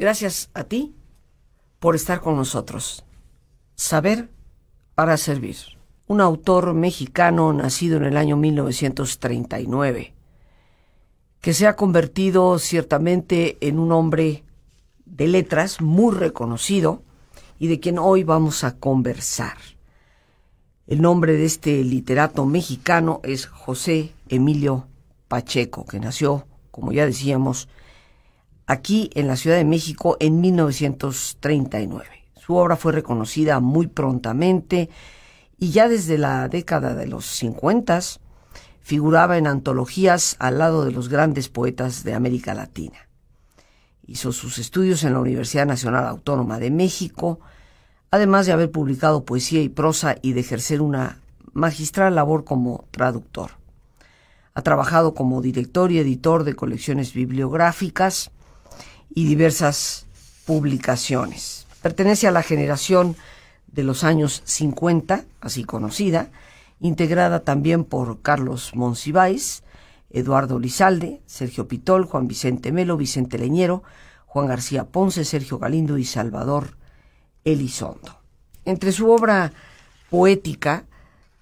Gracias a ti por estar con nosotros. Saber para servir. Un autor mexicano nacido en el año 1939, que se ha convertido ciertamente en un hombre de letras muy reconocido y de quien hoy vamos a conversar. El nombre de este literato mexicano es José Emilio Pacheco, que nació, como ya decíamos, aquí en la Ciudad de México en 1939. Su obra fue reconocida muy prontamente y ya desde la década de los 50 figuraba en antologías al lado de los grandes poetas de América Latina. Hizo sus estudios en la Universidad Nacional Autónoma de México, además de haber publicado poesía y prosa y de ejercer una magistral labor como traductor. Ha trabajado como director y editor de colecciones bibliográficas, y diversas publicaciones. Pertenece a la generación de los años 50, así conocida, integrada también por Carlos Monsiváis, Eduardo Lizalde, Sergio Pitol, Juan Vicente Melo, Vicente Leñero, Juan García Ponce, Sergio Galindo y Salvador Elizondo. Entre su obra poética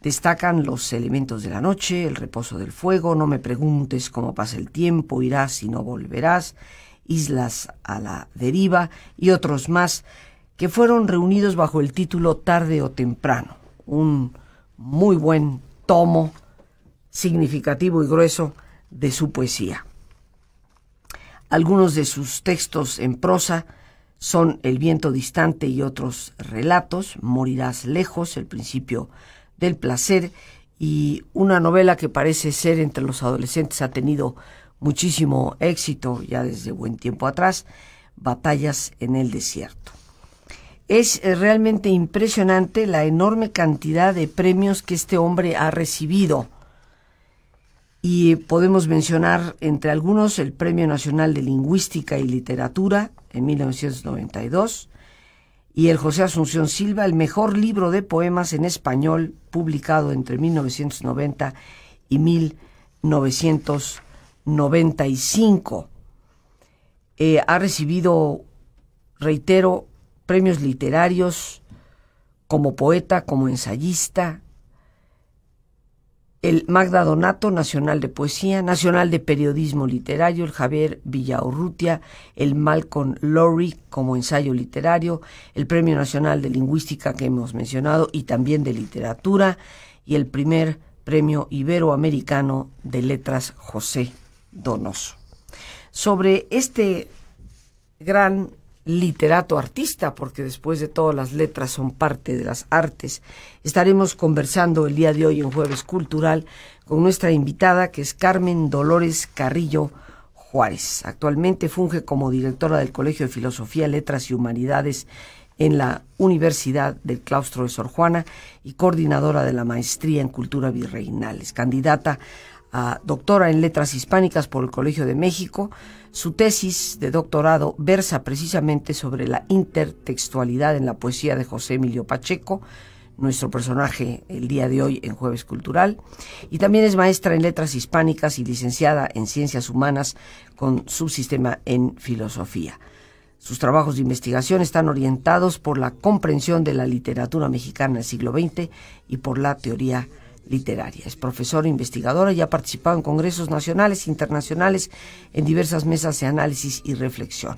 destacan los elementos de la noche, el reposo del fuego, no me preguntes cómo pasa el tiempo, irás y no volverás, Islas a la Deriva y otros más, que fueron reunidos bajo el título Tarde o Temprano, un muy buen tomo significativo y grueso de su poesía. Algunos de sus textos en prosa son El viento distante y otros relatos, Morirás lejos, El principio del placer y una novela que parece ser entre los adolescentes ha tenido muchísimo éxito ya desde buen tiempo atrás, Batallas en el Desierto. Es eh, realmente impresionante la enorme cantidad de premios que este hombre ha recibido. Y eh, podemos mencionar entre algunos el Premio Nacional de Lingüística y Literatura en 1992 y el José Asunción Silva, el mejor libro de poemas en español publicado entre 1990 y 1990. 95. Eh, ha recibido, reitero, premios literarios como poeta, como ensayista, el Magda Donato Nacional de Poesía, Nacional de Periodismo Literario, el Javier Villaurrutia, el Malcolm Lowry como ensayo literario, el Premio Nacional de Lingüística que hemos mencionado y también de Literatura y el primer Premio Iberoamericano de Letras José Donoso. Sobre este gran literato artista, porque después de todas las letras son parte de las artes. Estaremos conversando el día de hoy en Jueves Cultural con nuestra invitada que es Carmen Dolores Carrillo Juárez. Actualmente funge como directora del Colegio de Filosofía, Letras y Humanidades en la Universidad del Claustro de Sor Juana y coordinadora de la Maestría en Cultura Virreinal. Es candidata doctora en letras hispánicas por el Colegio de México. Su tesis de doctorado versa precisamente sobre la intertextualidad en la poesía de José Emilio Pacheco, nuestro personaje el día de hoy en Jueves Cultural, y también es maestra en letras hispánicas y licenciada en ciencias humanas con subsistema en filosofía. Sus trabajos de investigación están orientados por la comprensión de la literatura mexicana del siglo XX y por la teoría literaria. Es profesora investigadora y ha participado en congresos nacionales e internacionales en diversas mesas de análisis y reflexión.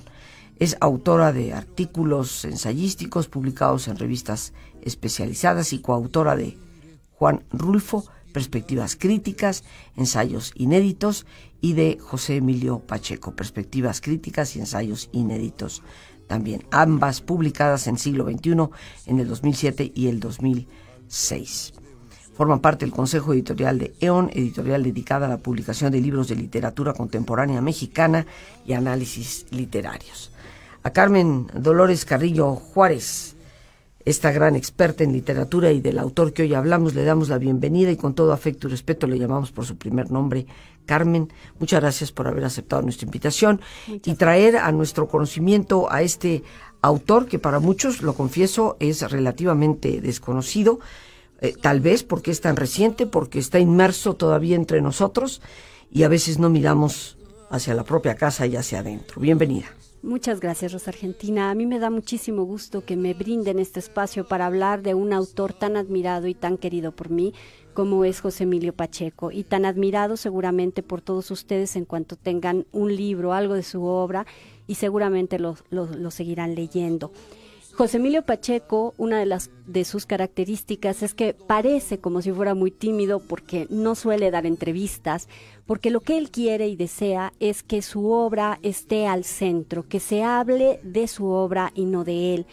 Es autora de artículos ensayísticos publicados en revistas especializadas y coautora de Juan Rulfo, Perspectivas Críticas, Ensayos Inéditos y de José Emilio Pacheco, Perspectivas Críticas y Ensayos Inéditos también, ambas publicadas en siglo XXI en el 2007 y el 2006. Forma parte del Consejo Editorial de EON, editorial dedicada a la publicación de libros de literatura contemporánea mexicana y análisis literarios. A Carmen Dolores Carrillo Juárez, esta gran experta en literatura y del autor que hoy hablamos, le damos la bienvenida y con todo afecto y respeto le llamamos por su primer nombre, Carmen. Muchas gracias por haber aceptado nuestra invitación y traer a nuestro conocimiento a este autor que para muchos, lo confieso, es relativamente desconocido, eh, tal vez porque es tan reciente, porque está inmerso todavía entre nosotros y a veces no miramos hacia la propia casa y hacia adentro. Bienvenida. Muchas gracias, Rosa Argentina. A mí me da muchísimo gusto que me brinden este espacio para hablar de un autor tan admirado y tan querido por mí como es José Emilio Pacheco y tan admirado seguramente por todos ustedes en cuanto tengan un libro, algo de su obra y seguramente los lo seguirán leyendo. José Emilio Pacheco, una de las de sus características es que parece como si fuera muy tímido porque no suele dar entrevistas, porque lo que él quiere y desea es que su obra esté al centro, que se hable de su obra y no de él.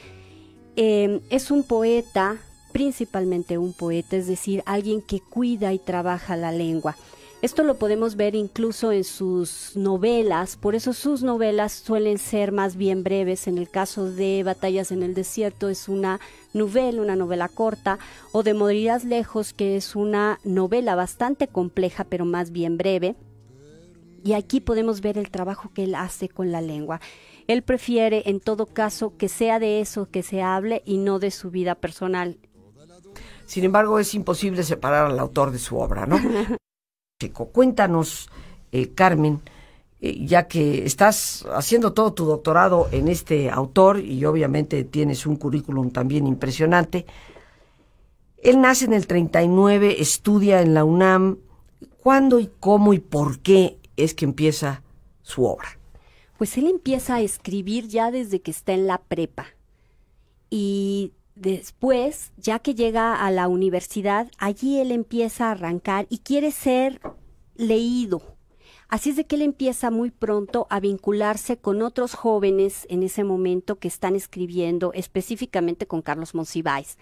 Em, es un poeta, principalmente un poeta, es decir, alguien que cuida y trabaja la lengua. Esto lo podemos ver incluso en sus novelas, por eso sus novelas suelen ser más bien breves. En el caso de Batallas en el Desierto es una novela, una novela corta, o de Morirás Lejos, que es una novela bastante compleja, pero más bien breve. Y aquí podemos ver el trabajo que él hace con la lengua. Él prefiere, en todo caso, que sea de eso que se hable y no de su vida personal. Sin embargo, es imposible separar al autor de su obra, ¿no? Cuéntanos, eh, Carmen, eh, ya que estás haciendo todo tu doctorado en este autor y obviamente tienes un currículum también impresionante. Él nace en el 39, estudia en la UNAM. ¿Cuándo y cómo y por qué es que empieza su obra? Pues él empieza a escribir ya desde que está en la prepa. Y después, ya que llega a la universidad, allí él empieza a arrancar y quiere ser leído. Así es de que él empieza muy pronto a vincularse con otros jóvenes en ese momento que están escribiendo específicamente con Carlos Monsiváis.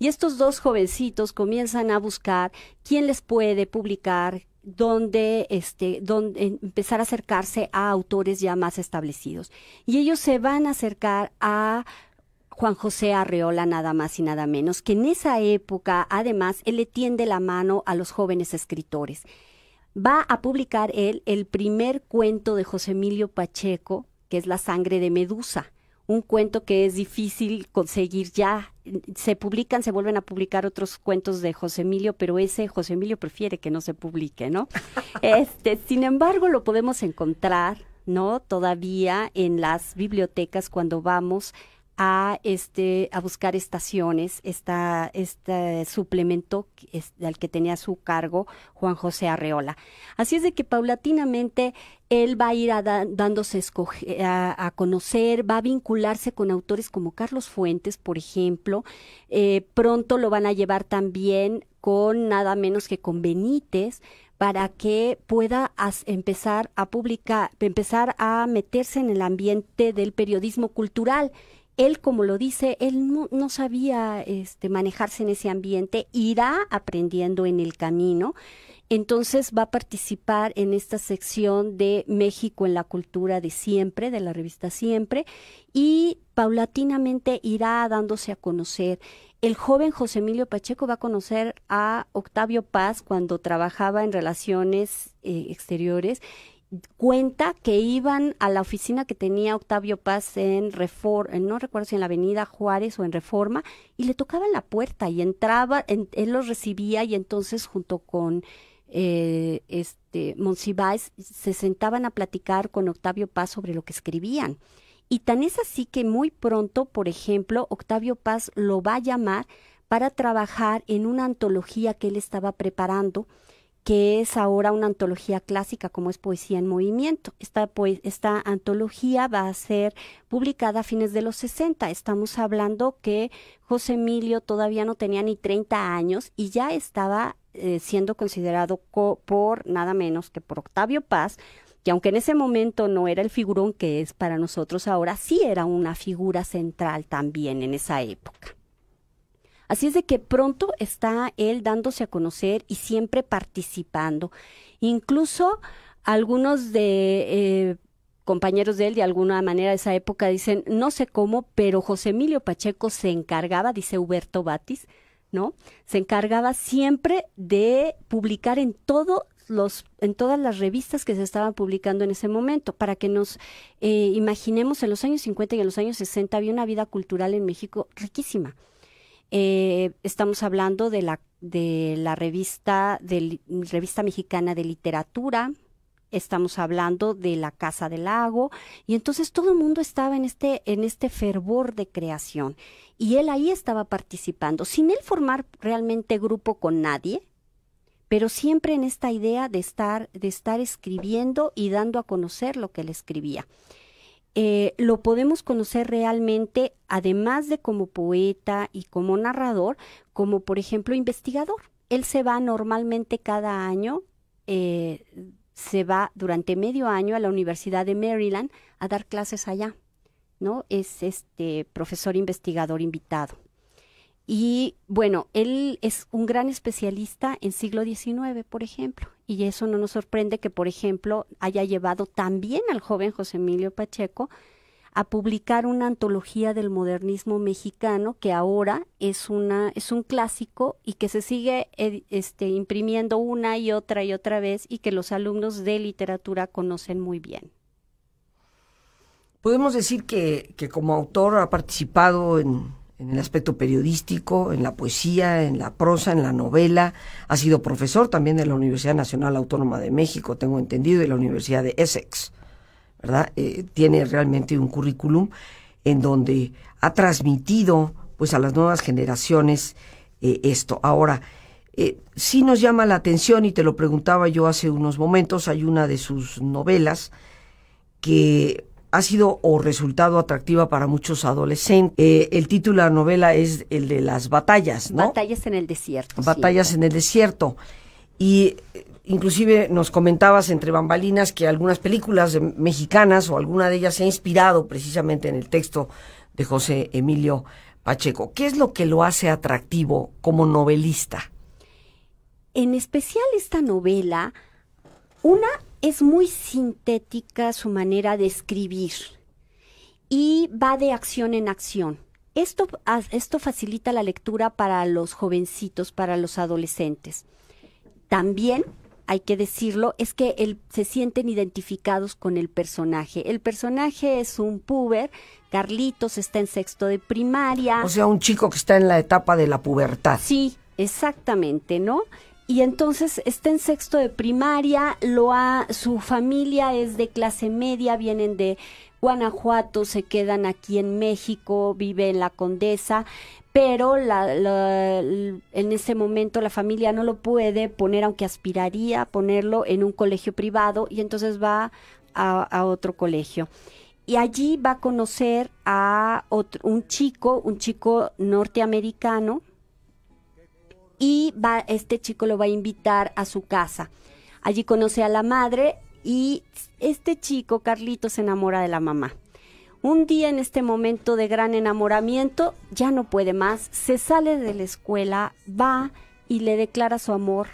Y estos dos jovencitos comienzan a buscar quién les puede publicar, dónde, este, eh, empezar a acercarse a autores ya más establecidos. Y ellos se van a acercar a Juan José Arreola, nada más y nada menos, que en esa época, además, él le tiende la mano a los jóvenes escritores. Va a publicar él el primer cuento de José Emilio Pacheco, que es La sangre de Medusa un cuento que es difícil conseguir ya. Se publican, se vuelven a publicar otros cuentos de José Emilio, pero ese José Emilio prefiere que no se publique, ¿no? este, sin embargo, lo podemos encontrar, ¿no? Todavía en las bibliotecas cuando vamos a, este, a buscar estaciones, esta, este suplemento al que tenía a su cargo Juan José Arreola. Así es de que paulatinamente él va a ir dándose a, conocer, va a vincularse con autores como Carlos Fuentes, por ejemplo. Eh, pronto lo van a llevar también con nada menos que con Benítez para que pueda empezar a publicar, empezar a meterse en el ambiente del periodismo cultural él, como lo dice, él no, sabía este, manejarse en ese ambiente, irá aprendiendo en el camino. Entonces va a participar en esta sección de México en la cultura de siempre, de la revista Siempre, y paulatinamente irá dándose a conocer. El joven José Emilio Pacheco va a conocer a Octavio Paz cuando trabajaba en relaciones eh, exteriores cuenta que iban a la oficina que tenía Octavio Paz en Reforma, no recuerdo si en la Avenida Juárez o en Reforma, y le tocaban la puerta y entraba, él los recibía y entonces junto con eh, este Monsiváis se sentaban a platicar con Octavio Paz sobre lo que escribían. Y tan es así que muy pronto, por ejemplo, Octavio Paz lo va a llamar para trabajar en una antología que él estaba preparando que es ahora una antología clásica como es Poesía en Movimiento. Esta, esta antología va a ser publicada a fines de los 60. Estamos hablando que José Emilio todavía no tenía ni 30 años y ya estaba eh, siendo considerado por nada menos que por Octavio Paz que aunque en ese momento no era el figurón que es para nosotros ahora, sí era una figura central también en esa época. Así es de que pronto está él dándose a conocer y siempre participando. Incluso algunos de eh, compañeros de él de alguna manera de esa época dicen, no sé cómo, pero José Emilio Pacheco se encargaba, dice Huberto Batis, ¿no? Se encargaba siempre de publicar en los, en todas las revistas que se estaban publicando en ese momento, para que nos eh, imaginemos en los años 50 y en los años 60 había una vida cultural en México riquísima. Eh, estamos hablando de la, de la revista, de, revista Mexicana de Literatura, estamos hablando de la Casa del Lago, y entonces todo el mundo estaba en este, en este fervor de creación, y él ahí estaba participando, sin él formar realmente grupo con nadie, pero siempre en esta idea de estar, de estar escribiendo y dando a conocer lo que él escribía. Eh, lo podemos conocer realmente, además de como poeta y como narrador, como por ejemplo investigador. Él se va normalmente cada año, eh, se va durante medio año a la Universidad de Maryland a dar clases allá, ¿no? Es este profesor investigador invitado. Y bueno, él es un gran especialista en siglo XIX, por ejemplo y eso no nos sorprende que, por ejemplo, haya llevado también al joven José Emilio Pacheco a publicar una antología del modernismo mexicano que ahora es una es un clásico y que se sigue este, imprimiendo una y otra y otra vez y que los alumnos de literatura conocen muy bien. Podemos decir que como autor ha participado en en el aspecto periodístico, en la poesía, en la prosa, en la novela. Ha sido profesor también de la Universidad Nacional Autónoma de México, tengo entendido, y la Universidad de Essex. ¿Verdad? Eh, tiene realmente un currículum en donde ha transmitido pues a las nuevas generaciones eh, esto. Ahora, eh, sí nos llama la atención, y te lo preguntaba yo hace unos momentos, hay una de sus novelas que ha sido o resultado atractiva para muchos adolescentes. Eh, el título de la novela es el de las batallas, ¿no? Batallas en el desierto. Batallas en el desierto. Y eh, inclusive nos comentabas entre bambalinas que algunas películas mexicanas o alguna de ellas se ha inspirado precisamente en el texto de José Emilio Pacheco. ¿Qué es lo que lo hace atractivo como novelista? En especial esta novela, una es muy sintética su manera de escribir y va de acción en acción. Esto, esto facilita la lectura para los jovencitos, para los adolescentes. También hay que decirlo, es que se sienten identificados con el personaje. El personaje es un puber, Carlitos está en sexto de primaria. O sea, un chico que está en la etapa de la pubertad. Sí, exactamente, ¿no? y entonces está en sexto de primaria, lo su familia es de clase media, vienen de Guanajuato, se quedan aquí en México, vive en la Condesa, pero la, en ese momento la familia no lo puede poner, aunque aspiraría a ponerlo en un colegio privado, y entonces va a, a otro colegio y allí va a conocer a un chico, un chico norteamericano y este chico lo va a invitar a su casa. Allí conoce a la madre y este chico, Carlito, se enamora de la mamá. Un día en este momento de gran enamoramiento, ya no puede más, se sale de la escuela, va y le declara su amor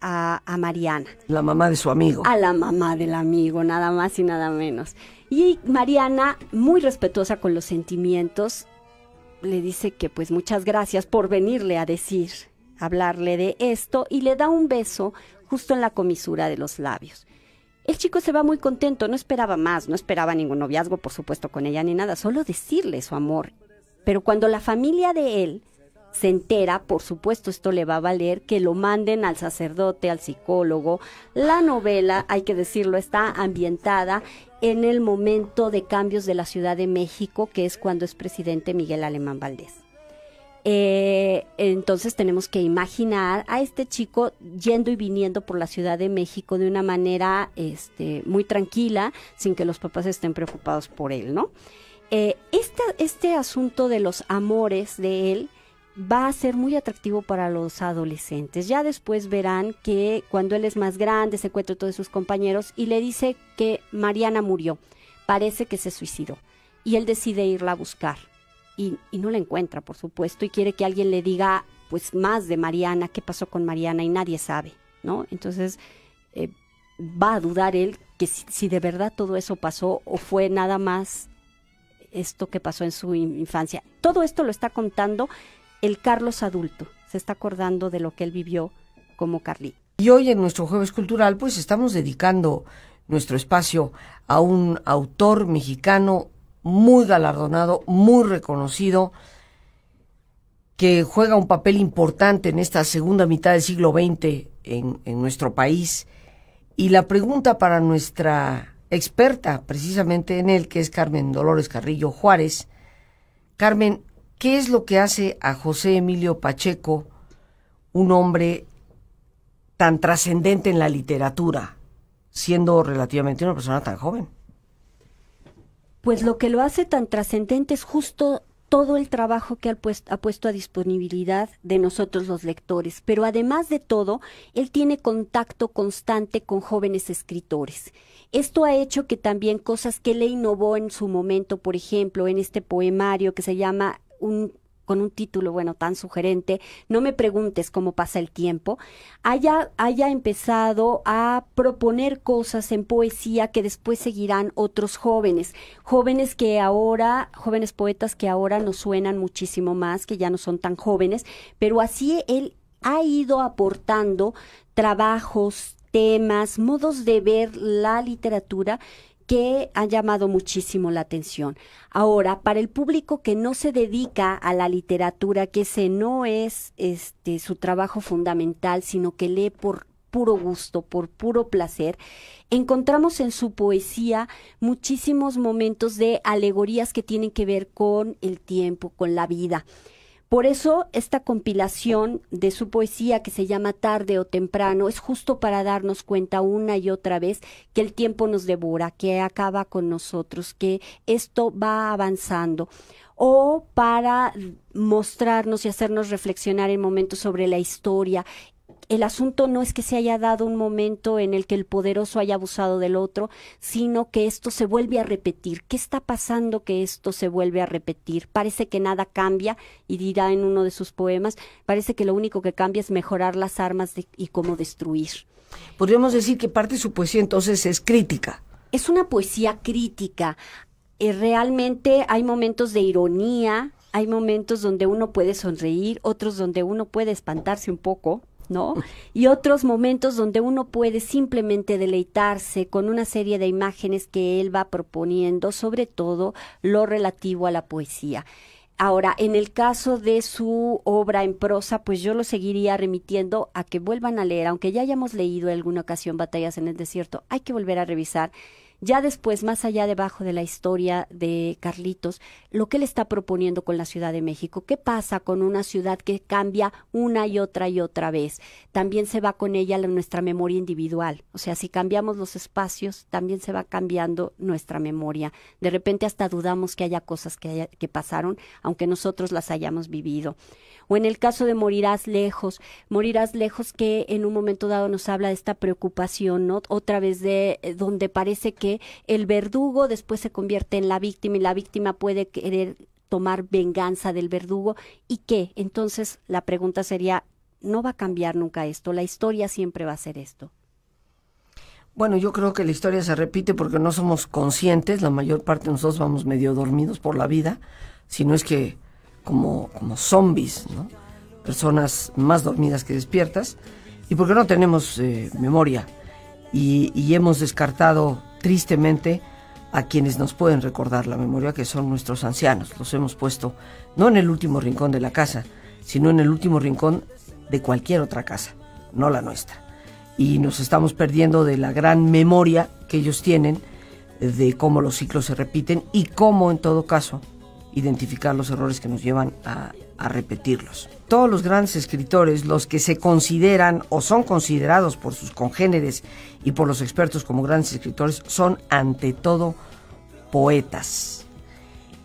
a, Mariana. La mamá de su amigo. A la mamá del amigo, nada más y nada menos. Y Mariana, muy respetuosa con los sentimientos, le dice que pues muchas gracias por venirle a decir hablarle de esto y le da un beso justo en la comisura de los labios. El chico se va muy contento, no esperaba más, no esperaba ningún noviazgo, por supuesto, con ella ni nada, solo decirle su amor. Pero cuando la familia de él se entera, por supuesto esto le va a valer que lo manden al sacerdote, al psicólogo. La novela, hay que decirlo, está ambientada en el momento de cambios de la Ciudad de México, que es cuando es presidente Miguel Alemán Valdés. Eh, entonces tenemos que imaginar a este chico yendo y viniendo por la Ciudad de México de una manera este, muy tranquila, sin que los papás estén preocupados por él, ¿no? Eh, este, asunto de los amores de él va a ser muy atractivo para los adolescentes. Ya después verán que cuando él es más grande se encuentra todos sus compañeros y le dice que Mariana murió, parece que se suicidó y él decide irla a buscar y, no la encuentra, por supuesto, y quiere que alguien le diga pues más de Mariana, qué pasó con Mariana y nadie sabe, ¿no? Entonces eh, va a dudar él que si, de verdad todo eso pasó o fue nada más esto que pasó en su infancia. Todo esto lo está contando el Carlos adulto, se está acordando de lo que él vivió como Carlí. Y hoy en nuestro Jueves Cultural pues estamos dedicando nuestro espacio a un autor mexicano muy galardonado, muy reconocido, que juega un papel importante en esta segunda mitad del siglo XX en, nuestro país. Y la pregunta para nuestra experta precisamente en él, que es Carmen Dolores Carrillo Juárez. Carmen, ¿qué es lo que hace a José Emilio Pacheco un hombre tan trascendente en la literatura, siendo relativamente una persona tan joven? pues lo que lo hace tan trascendente es justo todo el trabajo que ha puesto, a disponibilidad de nosotros los lectores. Pero además de todo, él tiene contacto constante con jóvenes escritores. Esto ha hecho que también cosas que le innovó en su momento, por ejemplo, en este poemario que se llama un con un título, bueno, tan sugerente, No me preguntes cómo pasa el tiempo, haya, haya empezado a proponer cosas en poesía que después seguirán otros jóvenes, jóvenes que ahora, jóvenes poetas que ahora nos suenan muchísimo más, que ya no son tan jóvenes, pero así él ha ido aportando trabajos, temas, modos de ver la literatura que han llamado muchísimo la atención. Ahora, para el público que no se dedica a la literatura, que ese no es este su trabajo fundamental, sino que lee por puro gusto, por puro placer, encontramos en su poesía muchísimos momentos de alegorías que tienen que ver con el tiempo, con la vida. Por eso esta compilación de su poesía que se llama Tarde o Temprano es justo para darnos cuenta una y otra vez que el tiempo nos devora, que acaba con nosotros, que esto va avanzando o para mostrarnos y hacernos reflexionar en momentos sobre la historia el asunto no es que se haya dado un momento en el que el poderoso haya abusado del otro, sino que esto se vuelve a repetir. ¿Qué está pasando que esto se vuelve a repetir? Parece que nada cambia y dirá en uno de sus poemas, parece que lo único que cambia es mejorar las armas y cómo destruir. Podríamos decir que parte de su poesía entonces es crítica. Es una poesía crítica. Eh, realmente hay momentos de ironía, hay momentos donde uno puede sonreír, otros donde uno puede espantarse un poco. Y otros momentos donde uno puede simplemente deleitarse con una serie de imágenes que él va proponiendo, sobre todo lo relativo a la poesía. Ahora, en el caso de su obra en prosa, pues yo lo seguiría remitiendo a que vuelvan a leer, aunque ya hayamos leído en alguna ocasión Batallas en el Desierto, hay que volver a revisar ya después, más allá debajo de la historia de Carlitos, lo que él está proponiendo con la Ciudad de México, qué pasa con una ciudad que cambia una y otra y otra vez. También se va con ella nuestra memoria individual. O sea, si cambiamos los espacios, también se va cambiando nuestra memoria. De repente hasta dudamos que haya cosas que, pasaron, aunque nosotros las hayamos vivido. O en el caso de morirás lejos, morirás lejos que en un momento dado nos habla de esta preocupación, ¿no? Otra vez de eh, donde parece que el verdugo después se convierte en la víctima y la víctima puede querer tomar venganza del verdugo y qué. Entonces la pregunta sería, no va a cambiar nunca esto, la historia siempre va a ser esto. Bueno, yo creo que la historia se repite porque no somos conscientes, la mayor parte de nosotros vamos medio dormidos por la vida, si no es que como, como zombies, personas más dormidas que despiertas, y porque no tenemos eh, memoria y, hemos descartado tristemente a quienes nos pueden recordar la memoria, que son nuestros ancianos. Los hemos puesto no en el último rincón de la casa, sino en el último rincón de cualquier otra casa, no la nuestra. Y nos estamos perdiendo de la gran memoria que ellos tienen de cómo los ciclos se repiten y cómo en todo caso identificar los errores que nos llevan a, repetirlos. Todos los grandes escritores, los que se consideran o son considerados por sus congéneres y por los expertos como grandes escritores, son ante todo poetas.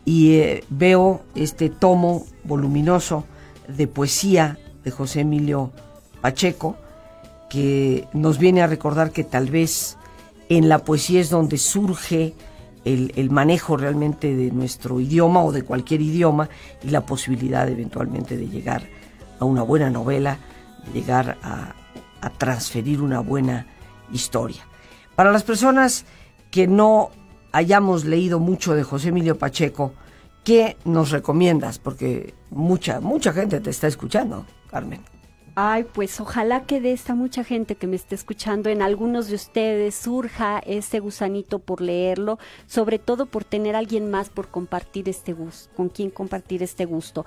Y eh, veo este tomo voluminoso de poesía de José Emilio Pacheco, que nos viene a recordar que tal vez en la poesía es donde surge el, manejo realmente de nuestro idioma o de cualquier idioma y la posibilidad eventualmente de llegar a una buena novela, llegar a, a transferir una buena historia. Para las personas que no hayamos leído mucho de José Emilio Pacheco, ¿qué nos recomiendas? Porque mucha, mucha gente te está escuchando, Carmen. Ay, pues ojalá que de esta mucha gente que me esté escuchando, en algunos de ustedes surja este gusanito por leerlo, sobre todo por tener a alguien más por compartir este gusto, con quien compartir este gusto.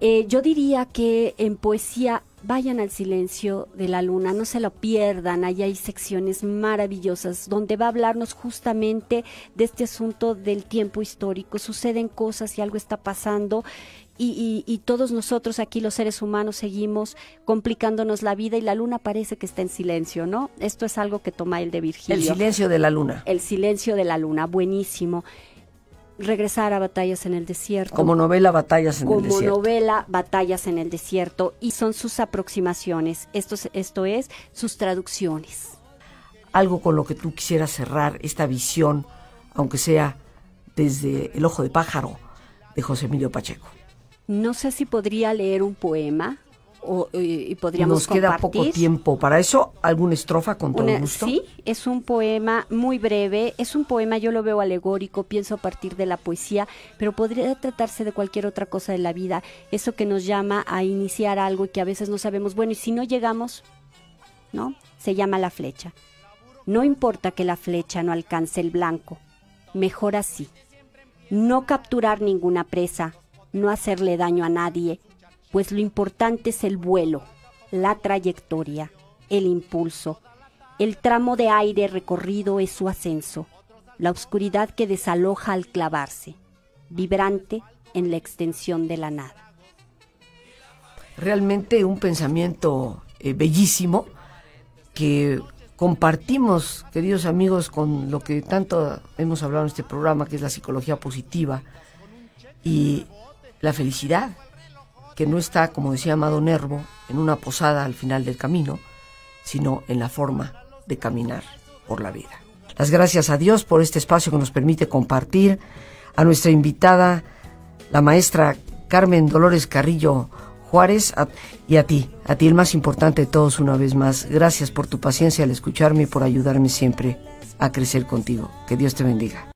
Eh, yo diría que en poesía vayan al silencio de la luna, no se lo pierdan, ahí hay secciones maravillosas donde va a hablarnos justamente de este asunto del tiempo histórico, suceden cosas y algo está pasando y, todos nosotros aquí los seres humanos seguimos complicándonos la vida y la luna parece que está en silencio, ¿no? Esto es algo que toma el de Virgilio. El silencio de la luna. El silencio de la luna, buenísimo. Regresar a Batallas en el Desierto. Como novela Batallas en el Desierto. Como novela Batallas en el Desierto. Y son sus aproximaciones, esto esto es sus traducciones. Algo con lo que tú quisieras cerrar esta visión, aunque sea desde El Ojo de Pájaro, de José Emilio Pacheco. No sé si podría leer un poema o, eh, y, podríamos Nos queda poco tiempo. Para eso, alguna estrofa con todo gusto. Sí, es un poema muy breve. Es un poema, yo lo veo alegórico, pienso a partir de la poesía, pero podría tratarse de cualquier otra cosa de la vida. Eso que nos llama a iniciar algo y que a veces no sabemos. Bueno, y si no llegamos, ¿no? Se llama la flecha. No importa que la flecha no alcance el blanco. Mejor así. No capturar ninguna presa, no hacerle daño a nadie, pues lo importante es el vuelo, la trayectoria, el impulso. El tramo de aire recorrido es su ascenso, la oscuridad que desaloja al clavarse, vibrante en la extensión de la nada. Realmente un pensamiento eh, bellísimo que compartimos, queridos amigos, con lo que tanto hemos hablado en este programa, que es la psicología positiva, y la felicidad, que no está, como decía Amado Nervo, en una posada al final del camino, sino en la forma de caminar por la vida. Las gracias a Dios por este espacio que nos permite compartir, a nuestra invitada, la maestra Carmen Dolores Carrillo Juárez, y a ti, a ti el más importante de todos una vez más. Gracias por tu paciencia al escucharme y por ayudarme siempre a crecer contigo. Que Dios te bendiga.